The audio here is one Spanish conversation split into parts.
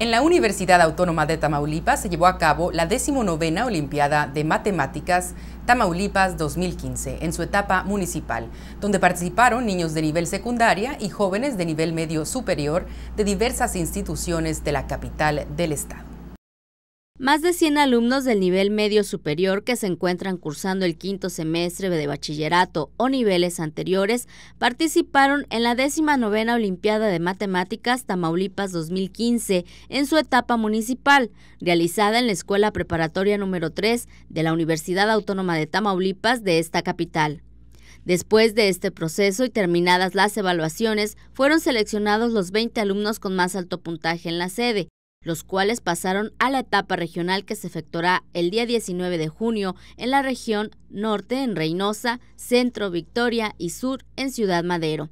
En la Universidad Autónoma de Tamaulipas se llevó a cabo la 19 Olimpiada de Matemáticas Tamaulipas 2015 en su etapa municipal, donde participaron niños de nivel secundaria y jóvenes de nivel medio superior de diversas instituciones de la capital del estado. Más de 100 alumnos del nivel medio superior que se encuentran cursando el quinto semestre de bachillerato o niveles anteriores participaron en la 19 Olimpiada de Matemáticas Tamaulipas 2015 en su etapa municipal, realizada en la Escuela Preparatoria número 3 de la Universidad Autónoma de Tamaulipas de esta capital. Después de este proceso y terminadas las evaluaciones, fueron seleccionados los 20 alumnos con más alto puntaje en la sede, los cuales pasaron a la etapa regional que se efectuará el día 19 de junio en la región norte en Reynosa, centro Victoria y sur en Ciudad Madero.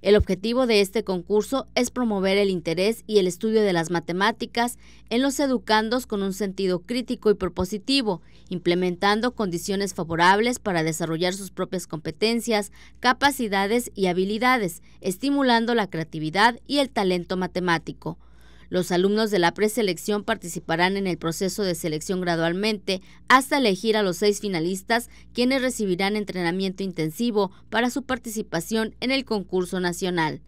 El objetivo de este concurso es promover el interés y el estudio de las matemáticas en los educandos con un sentido crítico y propositivo, implementando condiciones favorables para desarrollar sus propias competencias, capacidades y habilidades, estimulando la creatividad y el talento matemático. Los alumnos de la preselección participarán en el proceso de selección gradualmente hasta elegir a los seis finalistas, quienes recibirán entrenamiento intensivo para su participación en el concurso nacional.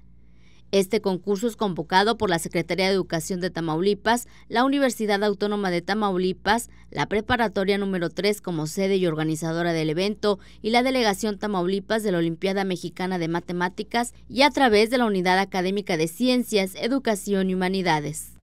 Este concurso es convocado por la Secretaría de Educación de Tamaulipas, la Universidad Autónoma de Tamaulipas, la Preparatoria número 3 como sede y organizadora del evento y la Delegación Tamaulipas de la Olimpiada Mexicana de Matemáticas y a través de la Unidad Académica de Ciencias, Educación y Humanidades.